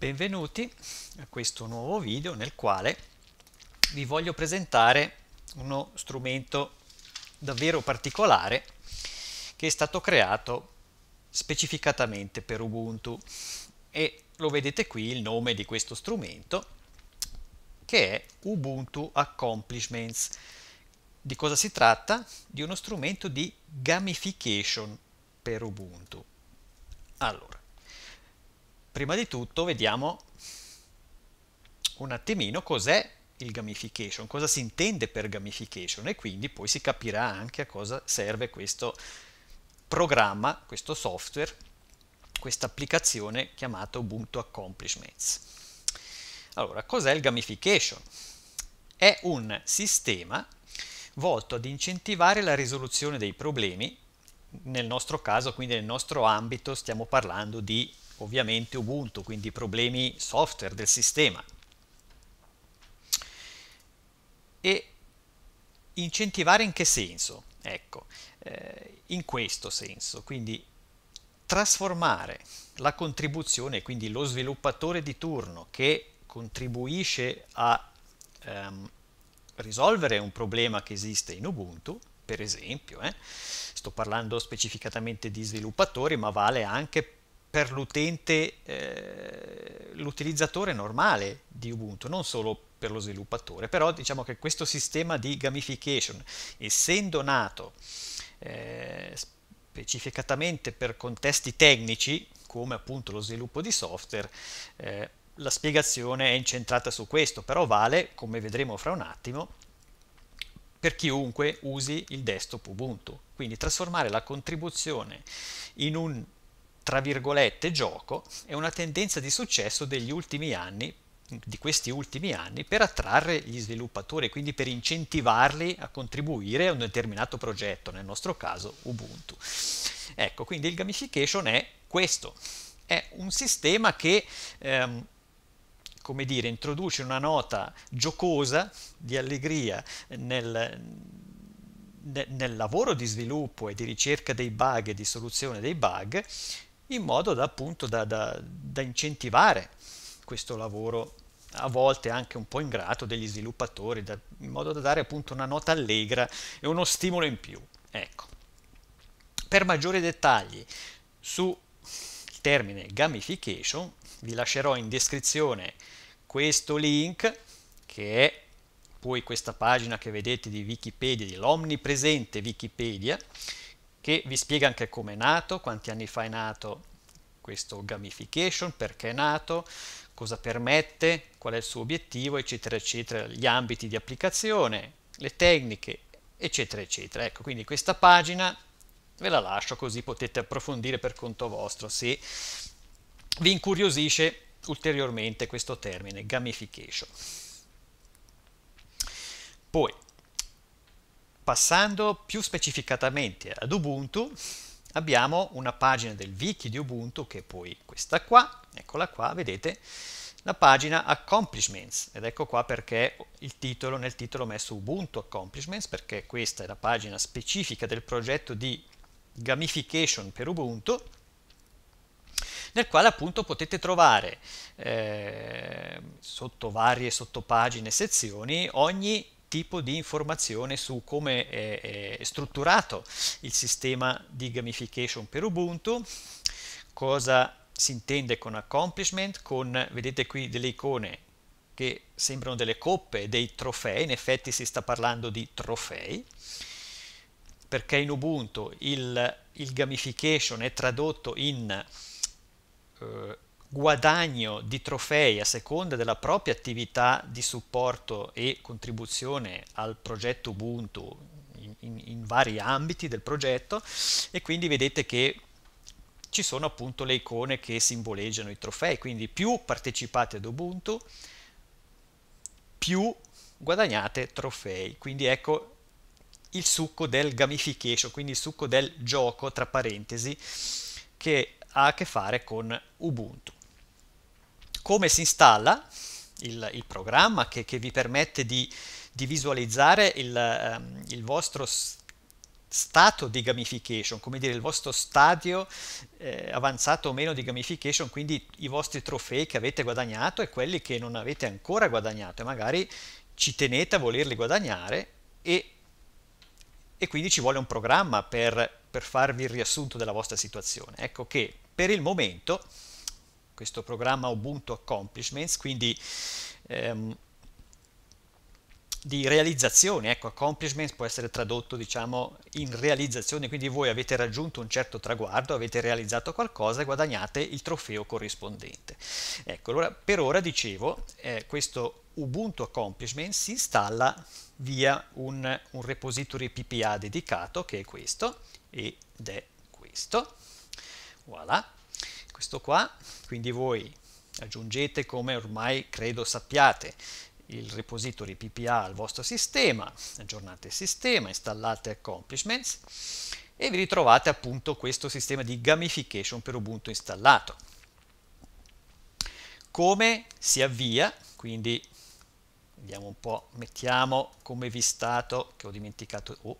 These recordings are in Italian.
Benvenuti a questo nuovo video nel quale vi voglio presentare uno strumento davvero particolare che è stato creato specificatamente per Ubuntu e lo vedete qui il nome di questo strumento che è Ubuntu Accomplishments. Di cosa si tratta? Di uno strumento di gamification per Ubuntu. Allora, prima di tutto vediamo un attimino cos'è il gamification, cosa si intende per gamification e quindi poi si capirà anche a cosa serve questo programma, questo software, questa applicazione chiamata Ubuntu Accomplishments. Allora, cos'è il gamification? È un sistema volto ad incentivare la risoluzione dei problemi, nel nostro caso, quindi nel nostro ambito, stiamo parlando di ovviamente Ubuntu, quindi problemi software del sistema. E incentivare in che senso? Ecco, eh, in questo senso, quindi trasformare la contribuzione, quindi lo sviluppatore di turno che contribuisce a ehm, risolvere un problema che esiste in Ubuntu, per esempio, eh, sto parlando specificatamente di sviluppatori, ma vale anche per per l'utente, eh, l'utilizzatore normale di Ubuntu, non solo per lo sviluppatore, però diciamo che questo sistema di gamification, essendo nato eh, specificatamente per contesti tecnici, come appunto lo sviluppo di software, eh, la spiegazione è incentrata su questo, però vale, come vedremo fra un attimo, per chiunque usi il desktop Ubuntu. Quindi trasformare la contribuzione in un tra virgolette, gioco è una tendenza di successo degli ultimi anni, di questi ultimi anni, per attrarre gli sviluppatori, quindi per incentivarli a contribuire a un determinato progetto, nel nostro caso Ubuntu. Ecco, quindi il gamification è questo, è un sistema che... Ehm, come dire, introduce una nota giocosa di allegria nel, nel lavoro di sviluppo e di ricerca dei bug e di soluzione dei bug in modo da, appunto, da, da, da incentivare questo lavoro a volte anche un po' ingrato degli sviluppatori, da, in modo da dare appunto una nota allegra e uno stimolo in più. Ecco. Per maggiori dettagli sul termine gamification vi lascerò in descrizione questo link che è poi questa pagina che vedete di Wikipedia, dell'omnipresente Wikipedia, che vi spiega anche come è nato, quanti anni fa è nato questo gamification, perché è nato, cosa permette, qual è il suo obiettivo, eccetera, eccetera, gli ambiti di applicazione, le tecniche, eccetera, eccetera. Ecco, quindi questa pagina ve la lascio così potete approfondire per conto vostro se vi incuriosisce ulteriormente questo termine gamification. Poi Passando più specificatamente ad Ubuntu, abbiamo una pagina del wiki di Ubuntu che è poi questa qua, eccola qua, vedete, la pagina Accomplishments ed ecco qua perché il titolo, nel titolo ho messo Ubuntu Accomplishments perché questa è la pagina specifica del progetto di gamification per Ubuntu nel quale appunto potete trovare eh, sotto varie sottopagine e sezioni ogni tipo di informazione su come è, è strutturato il sistema di gamification per Ubuntu, cosa si intende con accomplishment, con, vedete qui delle icone che sembrano delle coppe, dei trofei, in effetti si sta parlando di trofei, perché in Ubuntu il, il gamification è tradotto in eh, guadagno di trofei a seconda della propria attività di supporto e contribuzione al progetto Ubuntu in, in, in, vari ambiti del progetto e quindi vedete che ci sono appunto le icone che simboleggiano i trofei, quindi più partecipate ad Ubuntu, più guadagnate trofei. Quindi ecco il succo del gamification, quindi il succo del gioco, tra parentesi, che ha a che fare con Ubuntu come si installa il, il programma che, che, vi permette di, di visualizzare il, ehm, il vostro stato di gamification, come dire il vostro stadio eh, avanzato o meno di gamification, quindi i vostri trofei che avete guadagnato e quelli che non avete ancora guadagnato e magari ci tenete a volerli guadagnare e, e quindi ci vuole un programma per, per farvi il riassunto della vostra situazione. Ecco che per il momento questo programma Ubuntu Accomplishments, quindi ehm, di realizzazione, ecco, accomplishments può essere tradotto diciamo in realizzazione, quindi voi avete raggiunto un certo traguardo, avete realizzato qualcosa e guadagnate il trofeo corrispondente. Ecco, allora per ora dicevo, eh, questo Ubuntu Accomplishment si installa via un, un repository PPA dedicato che è questo ed è questo, voilà questo qua, quindi voi aggiungete come ormai credo sappiate il repository PPA al vostro sistema, aggiornate il sistema, installate accomplishments e vi ritrovate appunto questo sistema di gamification per Ubuntu installato. Come si avvia? Quindi vediamo un po', mettiamo come vi stato, che ho dimenticato, oh,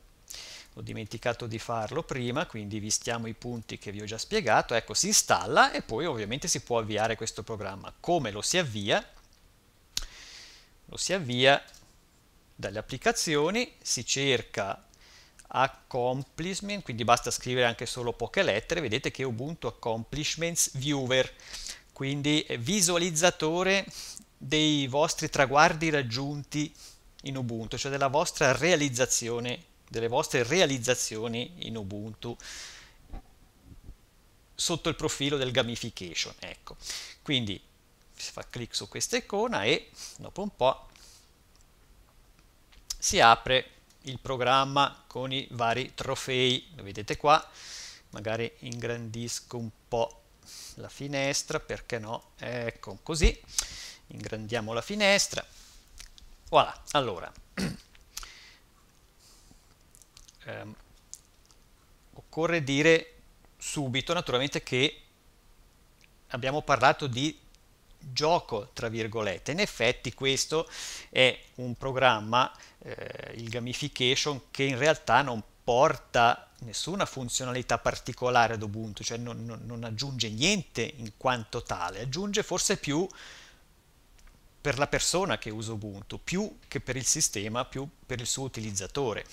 ho dimenticato di farlo prima, quindi vistiamo i punti che vi ho già spiegato, ecco si installa e poi ovviamente si può avviare questo programma. Come lo si avvia? Lo si avvia dalle applicazioni, si cerca accomplishment, quindi basta scrivere anche solo poche lettere, vedete che Ubuntu Accomplishments Viewer, quindi visualizzatore dei vostri traguardi raggiunti in Ubuntu, cioè della vostra realizzazione delle vostre realizzazioni in Ubuntu sotto il profilo del gamification. Ecco. Quindi si fa clic su questa icona e dopo un po' si apre il programma con i vari trofei, lo vedete qua, magari ingrandisco un po' la finestra, perché no? Ecco, così, ingrandiamo la finestra, voilà, allora, ehm, occorre dire subito naturalmente che abbiamo parlato di gioco tra virgolette in effetti questo è un programma eh, il gamification che in realtà non porta nessuna funzionalità particolare ad Ubuntu cioè non, non, non aggiunge niente in quanto tale aggiunge forse più per la persona che usa Ubuntu più che per il sistema più per il suo utilizzatore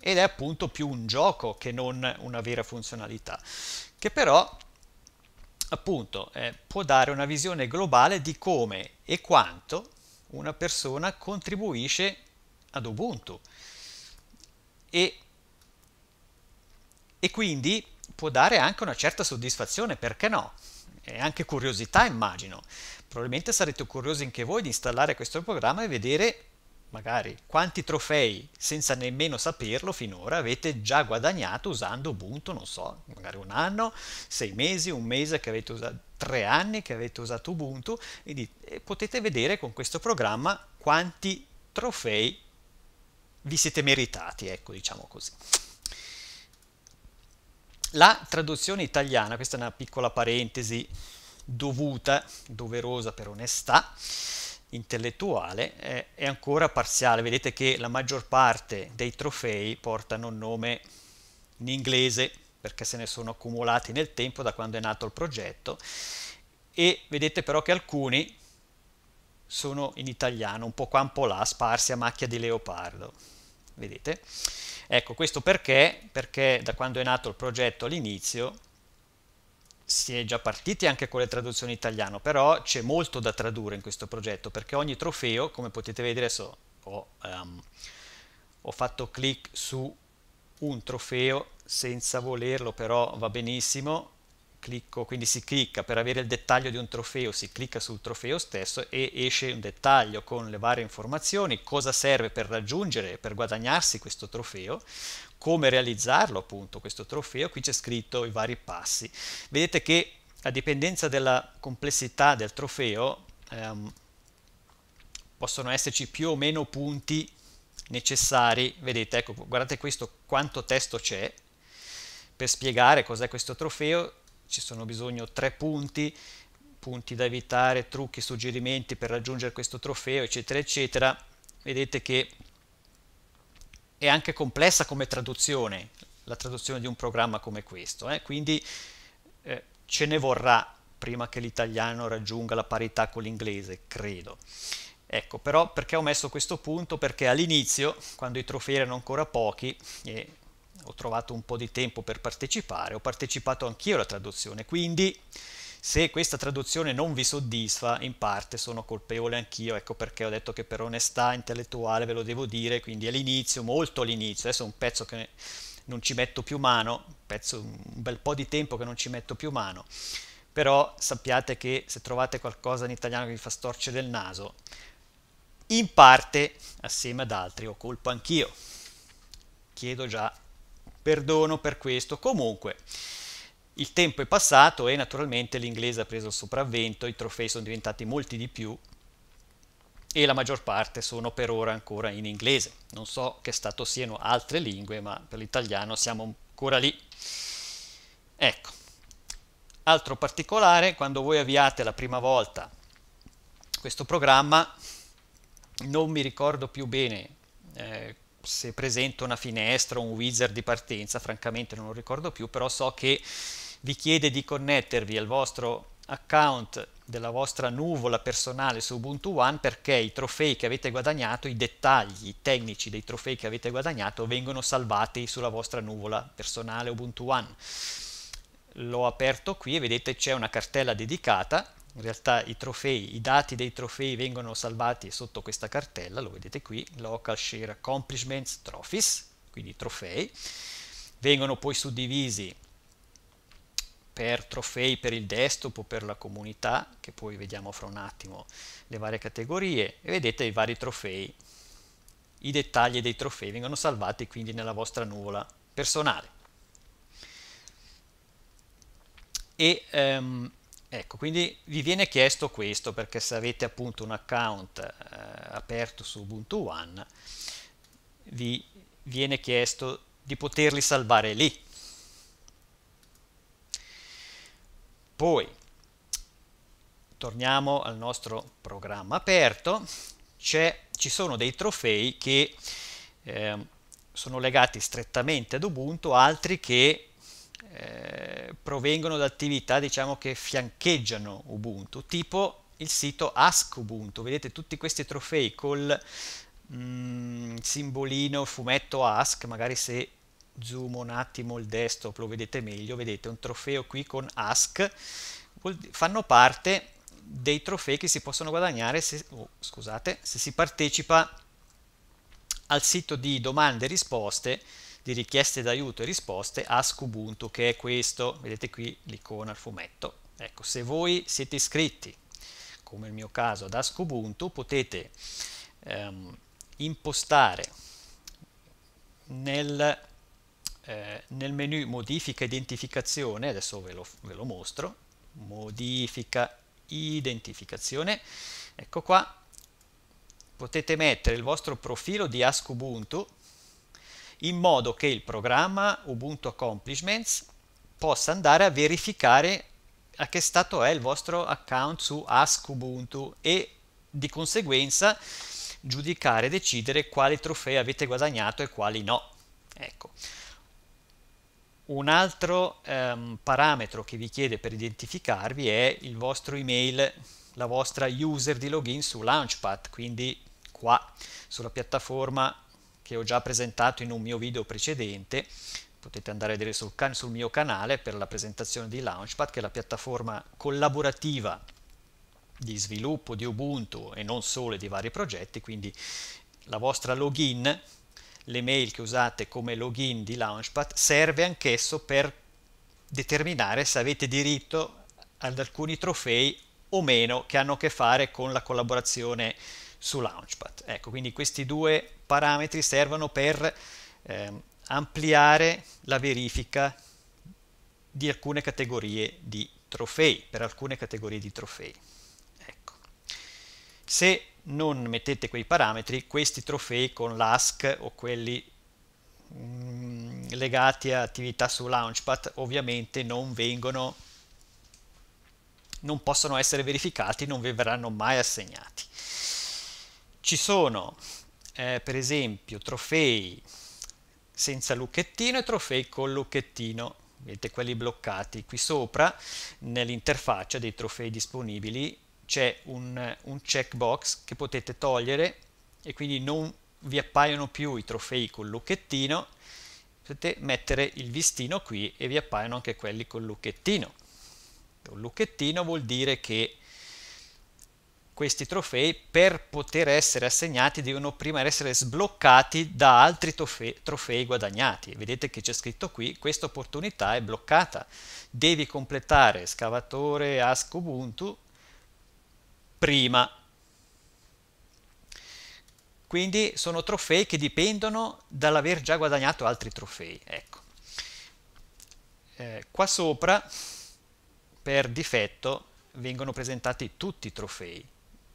ed è appunto più un gioco che non una vera funzionalità, che però appunto eh, può dare una visione globale di come e quanto una persona contribuisce ad Ubuntu e, e quindi può dare anche una certa soddisfazione, perché no? E anche curiosità immagino. Probabilmente sarete curiosi anche voi di installare questo programma e vedere magari quanti trofei senza nemmeno saperlo finora avete già guadagnato usando Ubuntu, non so, magari un anno, sei mesi, un mese che avete usato, tre anni che avete usato Ubuntu e, di, e potete vedere con questo programma quanti trofei vi siete meritati, ecco diciamo così. La traduzione italiana, questa è una piccola parentesi dovuta, doverosa per onestà, intellettuale eh, è ancora parziale. Vedete che la maggior parte dei trofei portano un nome in inglese perché se ne sono accumulati nel tempo da quando è nato il progetto e vedete però che alcuni sono in italiano, un po' qua un po' là, sparsi a macchia di leopardo. Vedete? Ecco, questo perché? Perché da quando è nato il progetto all'inizio si è già partiti anche con le traduzioni italiano, però c'è molto da tradurre in questo progetto perché ogni trofeo, come potete vedere adesso ho, um, ho fatto clic su un trofeo senza volerlo, però va benissimo, Clicco, quindi si clicca per avere il dettaglio di un trofeo, si clicca sul trofeo stesso e esce un dettaglio con le varie informazioni, cosa serve per raggiungere, per guadagnarsi questo trofeo, come realizzarlo appunto questo trofeo, qui c'è scritto i vari passi. Vedete che a dipendenza della complessità del trofeo ehm, possono esserci più o meno punti necessari, vedete, ecco, guardate questo quanto testo c'è, per spiegare cos'è questo trofeo ci sono bisogno tre punti, punti da evitare, trucchi, suggerimenti per raggiungere questo trofeo, eccetera, eccetera, vedete che è anche complessa come traduzione, la traduzione di un programma come questo, eh? quindi eh, ce ne vorrà prima che l'italiano raggiunga la parità con l'inglese, credo. Ecco, però perché ho messo questo punto? Perché all'inizio, quando i trofei erano ancora pochi e ho trovato un po' di tempo per partecipare, ho partecipato anch'io alla traduzione, quindi se questa traduzione non vi soddisfa, in parte sono colpevole anch'io, ecco perché ho detto che per onestà intellettuale ve lo devo dire, quindi all'inizio, molto all'inizio, adesso è un pezzo che non ci metto più mano, pezzo, un bel po' di tempo che non ci metto più mano, però sappiate che se trovate qualcosa in italiano che vi fa storcere il naso, in parte, assieme ad altri, ho colpa anch'io. Chiedo già perdono per questo. Comunque, il tempo è passato e naturalmente l'inglese ha preso il sopravvento, i trofei sono diventati molti di più e la maggior parte sono per ora ancora in inglese. Non so che stato siano altre lingue, ma per l'italiano siamo ancora lì. Ecco. Altro particolare, quando voi avviate la prima volta questo programma, non mi ricordo più bene eh, se presento una finestra o un wizard di partenza, francamente non lo ricordo più, però so che vi chiede di connettervi al vostro account della vostra nuvola personale su Ubuntu One perché i trofei che avete guadagnato, i dettagli tecnici dei trofei che avete guadagnato vengono salvati sulla vostra nuvola personale Ubuntu One. L'ho aperto qui e vedete c'è una cartella dedicata, in realtà i trofei, i dati dei trofei vengono salvati sotto questa cartella, lo vedete qui, Local Share Accomplishments Trophies, quindi trofei, vengono poi suddivisi per trofei per il desktop o per la comunità, che poi vediamo fra un attimo le varie categorie, e vedete i vari trofei. I dettagli dei trofei vengono salvati quindi nella vostra nuvola personale. E um, ecco, quindi vi viene chiesto questo, perché se avete appunto un account eh, aperto su Ubuntu One, vi viene chiesto di poterli salvare lì Poi torniamo al nostro programma aperto, ci sono dei trofei che eh, sono legati strettamente ad Ubuntu, altri che eh, provengono da attività diciamo, che fiancheggiano Ubuntu, tipo il sito Ask Ubuntu, vedete tutti questi trofei col mm, simbolino fumetto Ask, magari se zoom un attimo il desktop, lo vedete meglio, vedete un trofeo qui con ask, fanno parte dei trofei che si possono guadagnare se, oh, scusate, se si partecipa al sito di domande e risposte, di richieste d'aiuto e risposte Ask Ubuntu, che è questo, vedete qui l'icona il fumetto. Ecco, se voi siete iscritti, come nel mio caso, ad Ask Ubuntu, potete ehm, impostare nel eh, nel menu modifica identificazione, adesso ve lo, ve lo mostro, modifica identificazione, ecco qua, potete mettere il vostro profilo di Ask Ubuntu in modo che il programma Ubuntu Accomplishments possa andare a verificare a che stato è il vostro account su Ask Ubuntu e di conseguenza giudicare e decidere quali trofei avete guadagnato e quali no. Ecco. Un altro ehm, parametro che vi chiede per identificarvi è il vostro email, la vostra user di login su Launchpad, quindi qua sulla piattaforma che ho già presentato in un mio video precedente, potete andare a vedere sul, can sul mio canale per la presentazione di Launchpad, che è la piattaforma collaborativa di sviluppo di Ubuntu e non solo di vari progetti, quindi la vostra login l'email che usate come login di Launchpad serve anch'esso per determinare se avete diritto ad alcuni trofei o meno che hanno a che fare con la collaborazione su Launchpad. Ecco, quindi questi due parametri servono per eh, ampliare la verifica di alcune categorie di trofei, per alcune categorie di trofei. Ecco. Se non mettete quei parametri, questi trofei con l'ASC o quelli mm, legati a attività su Launchpad ovviamente non vengono non possono essere verificati, non vi verranno mai assegnati. Ci sono eh, per esempio trofei senza lucchettino e trofei con lucchettino, vedete quelli bloccati qui sopra nell'interfaccia dei trofei disponibili c'è un, un checkbox che potete togliere e quindi non vi appaiono più i trofei col lucchettino potete mettere il listino qui e vi appaiono anche quelli col lucchettino un lucchettino vuol dire che questi trofei per poter essere assegnati devono prima essere sbloccati da altri trofei, trofei guadagnati. Vedete che c'è scritto qui, questa opportunità è bloccata. Devi completare scavatore Ask Ubuntu prima. Quindi sono trofei che dipendono dall'aver già guadagnato altri trofei. Ecco. Eh, qua sopra, per difetto, vengono presentati tutti i trofei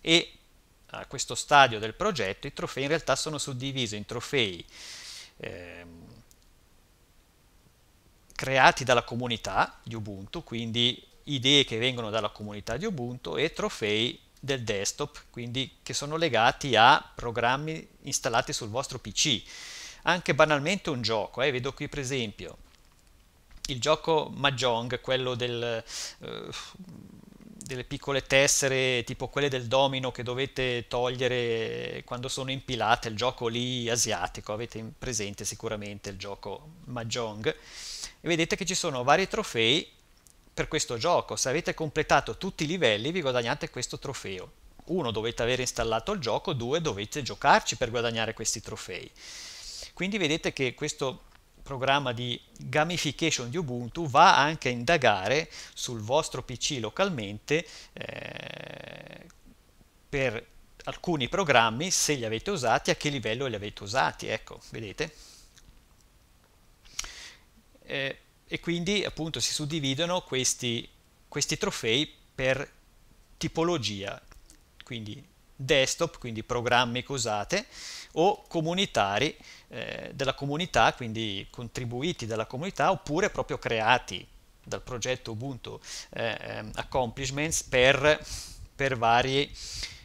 e a questo stadio del progetto i trofei in realtà sono suddivisi in trofei ehm, creati dalla comunità di Ubuntu, quindi idee che vengono dalla comunità di Ubuntu e trofei del desktop, quindi che sono legati a programmi installati sul vostro PC. Anche banalmente un gioco, eh, vedo qui per esempio il gioco Mahjong, quello del, eh, delle piccole tessere tipo quelle del domino che dovete togliere quando sono impilate, il gioco lì asiatico, avete presente sicuramente il gioco Mahjong, e vedete che ci sono vari trofei per questo gioco. Se avete completato tutti i livelli vi guadagnate questo trofeo. Uno, dovete aver installato il gioco, due, dovete giocarci per guadagnare questi trofei. Quindi vedete che questo programma di gamification di Ubuntu va anche a indagare sul vostro PC localmente eh, per alcuni programmi, se li avete usati, a che livello li avete usati, ecco, vedete? Eh, e quindi appunto si suddividono questi, questi trofei per tipologia, quindi desktop, quindi programmi che usate, o comunitari eh, della comunità, quindi contribuiti dalla comunità, oppure proprio creati dal progetto Ubuntu eh, ehm, Accomplishments per, per vari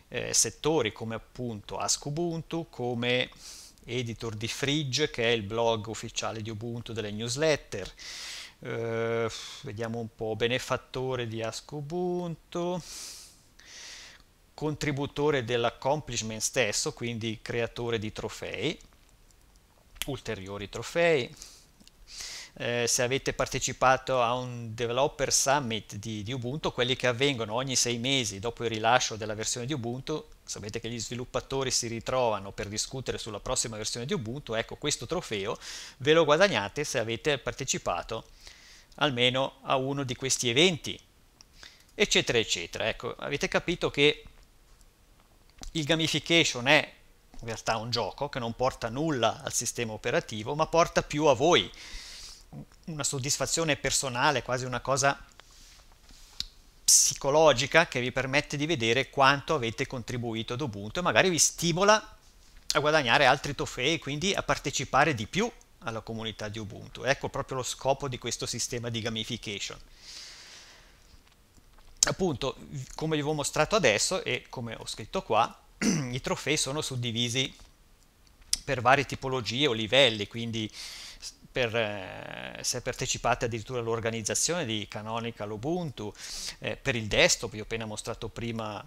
eh, settori, come appunto Ask Ubuntu, come editor di Fridge, che è il blog ufficiale di Ubuntu delle newsletter, eh, vediamo un po', benefattore di Ask Ubuntu, contributore dell'accomplishment stesso, quindi creatore di trofei, ulteriori trofei. Eh, se avete partecipato a un developer summit di, di, Ubuntu, quelli che avvengono ogni sei mesi dopo il rilascio della versione di Ubuntu, sapete che gli sviluppatori si ritrovano per discutere sulla prossima versione di Ubuntu, ecco questo trofeo ve lo guadagnate se avete partecipato almeno a uno di questi eventi, eccetera, eccetera. Ecco, avete capito che il gamification è in realtà un gioco che non porta nulla al sistema operativo, ma porta più a voi, una soddisfazione personale, quasi una cosa psicologica che vi permette di vedere quanto avete contribuito ad Ubuntu e magari vi stimola a guadagnare altri trofei, e quindi a partecipare di più alla comunità di Ubuntu. Ecco proprio lo scopo di questo sistema di gamification. Appunto, come vi ho mostrato adesso e come ho scritto qua, i trofei sono suddivisi per varie tipologie o livelli, quindi per, eh, se partecipate addirittura all'organizzazione di Canonical Ubuntu, eh, per il desktop, vi ho appena mostrato prima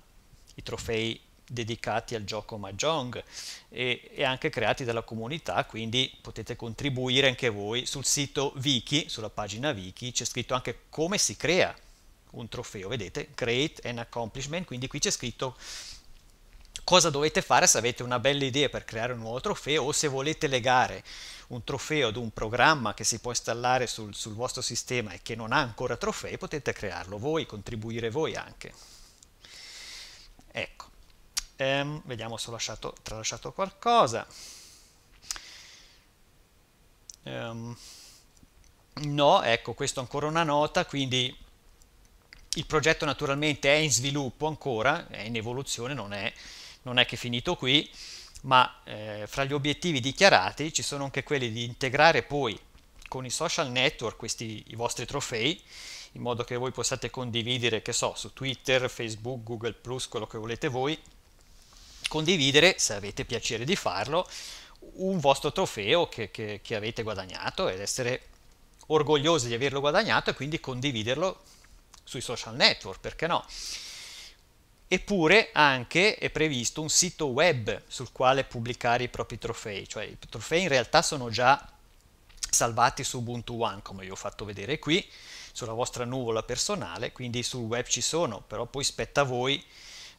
i trofei dedicati al gioco Mahjong e, e, anche creati dalla comunità, quindi potete contribuire anche voi. Sul sito Wiki, sulla pagina Wiki, c'è scritto anche come si crea un trofeo, vedete? Create an accomplishment, quindi qui c'è scritto cosa dovete fare se avete una bella idea per creare un nuovo trofeo o se volete legare un trofeo ad un programma che si può installare sul, sul vostro sistema e che non ha ancora trofei, potete crearlo voi, contribuire voi anche. Ecco ehm, vediamo se ho lasciato, tralasciato qualcosa. Ehm, no, ecco, questo è ancora una nota, quindi il progetto naturalmente è in sviluppo ancora, è in evoluzione, non è, non è che è finito qui, ma eh, fra gli obiettivi dichiarati ci sono anche quelli di integrare poi con i social network questi i vostri trofei in modo che voi possiate condividere, che so, su Twitter, Facebook, Google ⁇ quello che volete voi, condividere, se avete piacere di farlo, un vostro trofeo che, che, che avete guadagnato ed essere orgogliosi di averlo guadagnato e quindi condividerlo sui social network, perché no? Eppure anche è previsto un sito web sul quale pubblicare i propri trofei, cioè i trofei in realtà sono già salvati su Ubuntu One, come vi ho fatto vedere qui, sulla vostra nuvola personale, quindi sul web ci sono, però poi spetta a voi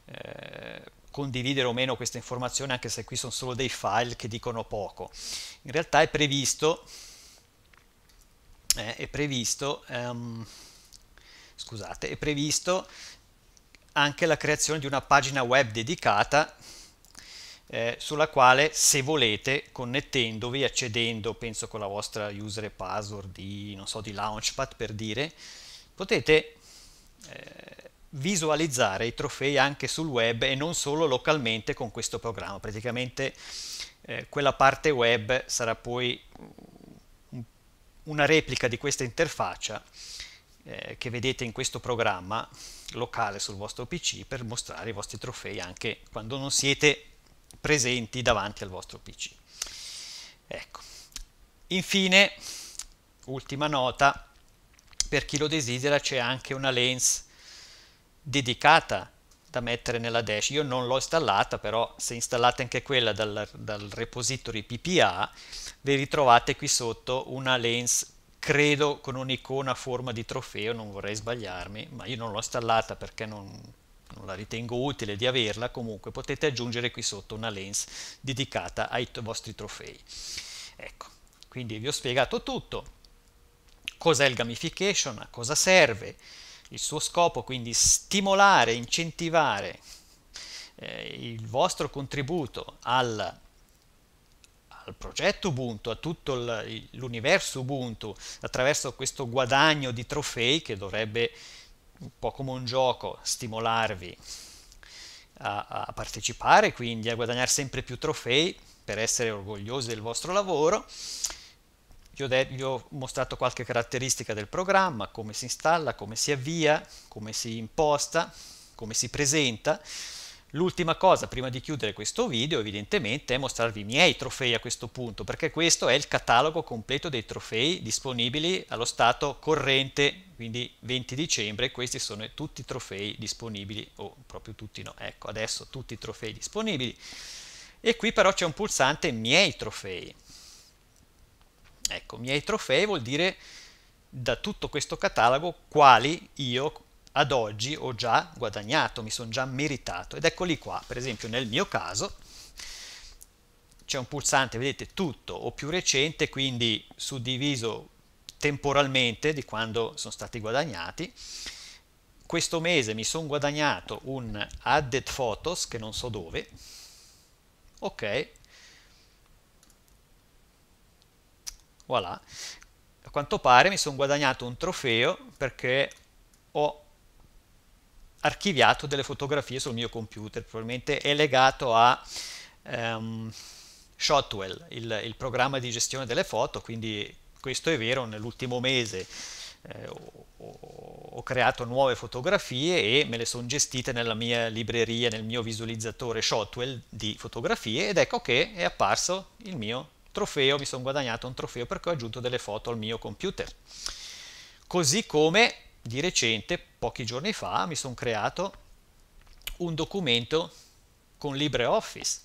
eh, condividere o meno questa informazione anche se qui sono solo dei file che dicono poco. In realtà è previsto, eh, è previsto, ehm, scusate, è previsto anche la creazione di una pagina web dedicata eh, sulla quale se volete connettendovi, accedendo penso con la vostra user e password di, non so, di Launchpad per dire, potete eh, visualizzare i trofei anche sul web e non solo localmente con questo programma. Praticamente eh, quella parte web sarà poi una replica di questa interfaccia eh, che vedete in questo programma locale sul vostro PC per mostrare i vostri trofei anche quando non siete presenti davanti al vostro PC. Ecco. Infine, ultima nota, per chi lo desidera c'è anche una lens dedicata da mettere nella dash. Io non l'ho installata, però se installate anche quella dal, dal, repository PPA, vi ritrovate qui sotto una lens, credo con un'icona a forma di trofeo, non vorrei sbagliarmi, ma io non l'ho installata perché non, non, la ritengo utile di averla, comunque potete aggiungere qui sotto una lens dedicata ai vostri trofei. Ecco, quindi vi ho spiegato tutto, cos'è il gamification, a cosa serve, il suo scopo quindi stimolare, incentivare eh, il vostro contributo al, al progetto Ubuntu, a tutto l'universo Ubuntu, attraverso questo guadagno di trofei che dovrebbe un po' come un gioco stimolarvi a, a partecipare, quindi a guadagnare sempre più trofei per essere orgogliosi del vostro lavoro vi ho, gli ho mostrato qualche caratteristica del programma, come si installa, come si avvia, come si imposta, come si presenta. L'ultima cosa prima di chiudere questo video evidentemente è mostrarvi i miei trofei a questo punto perché questo è il catalogo completo dei trofei disponibili allo stato corrente quindi 20 dicembre questi sono tutti i trofei disponibili o proprio tutti no ecco adesso tutti i trofei disponibili e qui però c'è un pulsante miei trofei Ecco, miei trofei vuol dire da tutto questo catalogo quali io ad oggi ho già guadagnato, mi sono già meritato. Ed eccoli qua, per esempio nel mio caso c'è un pulsante, vedete, tutto o più recente, quindi suddiviso temporalmente di quando sono stati guadagnati. Questo mese mi sono guadagnato un added photos che non so dove. Ok, voilà, a quanto pare mi sono guadagnato un trofeo perché ho archiviato delle fotografie sul mio computer, probabilmente è legato a um, Shotwell, il, il, programma di gestione delle foto, quindi questo è vero, nell'ultimo mese eh, ho, ho, creato nuove fotografie e me le sono gestite nella mia libreria, nel mio visualizzatore Shotwell di fotografie ed ecco che è apparso il mio trofeo, mi sono guadagnato un trofeo perché ho aggiunto delle foto al mio computer. Così come di recente, pochi giorni fa, mi sono creato un documento con LibreOffice.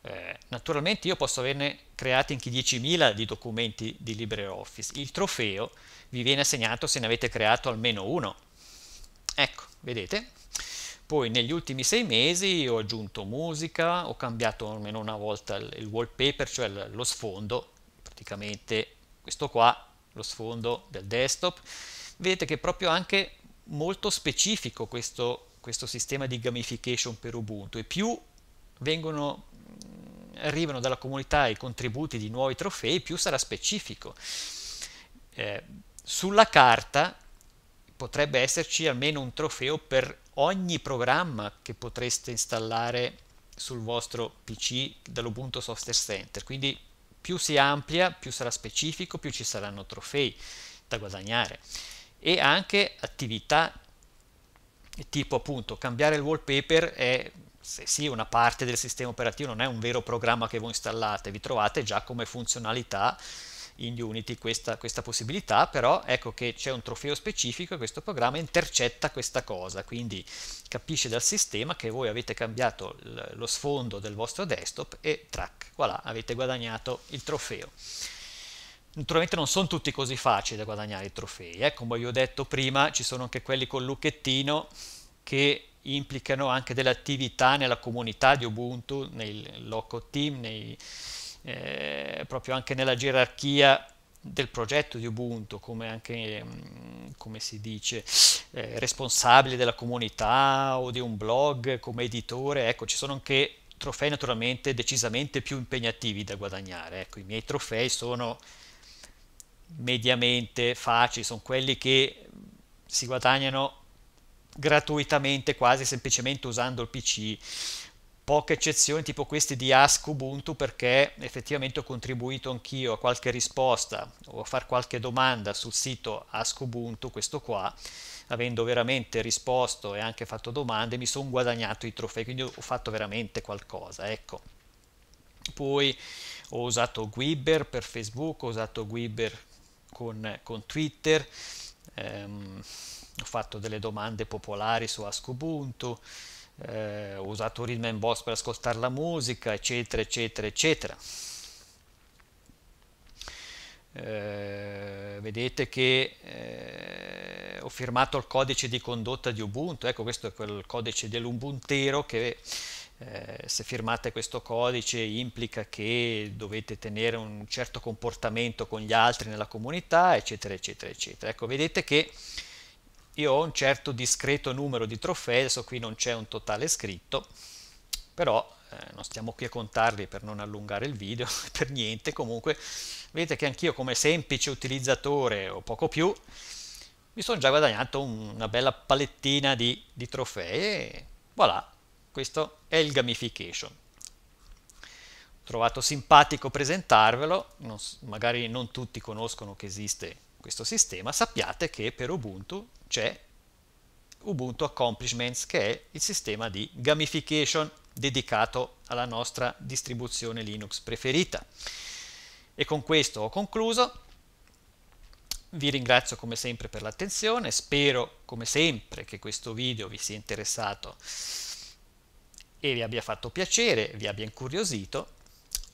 Eh, naturalmente io posso averne creati anche 10.000 di documenti di LibreOffice. Il trofeo vi viene assegnato se ne avete creato almeno uno. Ecco, vedete? Poi negli ultimi sei mesi ho aggiunto musica, ho cambiato almeno una volta il wallpaper, cioè lo sfondo, praticamente questo qua, lo sfondo del desktop. Vedete che è proprio anche molto specifico questo, questo sistema di gamification per Ubuntu e più vengono mm, arrivano dalla comunità i contributi di nuovi trofei, più sarà specifico. Eh, sulla carta potrebbe esserci almeno un trofeo per ogni programma che potreste installare sul vostro PC dall'Ubuntu Software Center. Quindi più si amplia, più sarà specifico, più ci saranno trofei da guadagnare e anche attività tipo appunto cambiare il wallpaper è se sì una parte del sistema operativo non è un vero programma che voi installate vi trovate già come funzionalità in Unity questa, questa possibilità, però ecco che c'è un trofeo specifico e questo programma intercetta questa cosa, quindi capisce dal sistema che voi avete cambiato lo sfondo del vostro desktop e track, voilà, avete guadagnato il trofeo. Naturalmente non sono tutti così facili da guadagnare i trofei, eh? come vi ho detto prima ci sono anche quelli con lucchettino che implicano anche delle attività nella comunità di Ubuntu, nel loco team, nei, eh, proprio anche nella gerarchia del progetto di Ubuntu, come anche mm, come si dice, eh, responsabile della comunità o di un blog come editore, ecco, ci sono anche trofei naturalmente decisamente più impegnativi da guadagnare. Ecco, i miei trofei sono mediamente facili, sono quelli che si guadagnano gratuitamente quasi semplicemente usando il PC poche eccezioni tipo questi di Ask Ubuntu perché effettivamente ho contribuito anch'io a qualche risposta o a fare qualche domanda sul sito Ask Ubuntu, questo qua, avendo veramente risposto e anche fatto domande mi sono guadagnato i trofei, quindi ho fatto veramente qualcosa, ecco. Poi ho usato Guiber per Facebook, ho usato Guiber con, con Twitter, ehm, ho fatto delle domande popolari su Ask Ubuntu, eh, ho usato Rhythm and Boss per ascoltare la musica, eccetera, eccetera, eccetera. Eh, vedete che eh, ho firmato il codice di condotta di Ubuntu, ecco questo è quel codice dell'Ubuntero che eh, se firmate questo codice implica che dovete tenere un certo comportamento con gli altri nella comunità, eccetera, eccetera, eccetera. Ecco, vedete che io ho un certo discreto numero di trofei, adesso qui non c'è un totale scritto, però eh, non stiamo qui a contarli per non allungare il video, per niente, comunque vedete che anch'io come semplice utilizzatore o poco più mi sono già guadagnato un, una bella palettina di, di trofei e voilà, questo è il gamification. Ho trovato simpatico presentarvelo, non, magari non tutti conoscono che esiste questo sistema, sappiate che per Ubuntu c'è Ubuntu Accomplishments, che è il sistema di gamification dedicato alla nostra distribuzione Linux preferita. E con questo ho concluso. Vi ringrazio come sempre per l'attenzione, spero come sempre che questo video vi sia interessato e vi abbia fatto piacere, vi abbia incuriosito.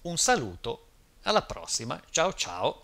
Un saluto, alla prossima, ciao ciao!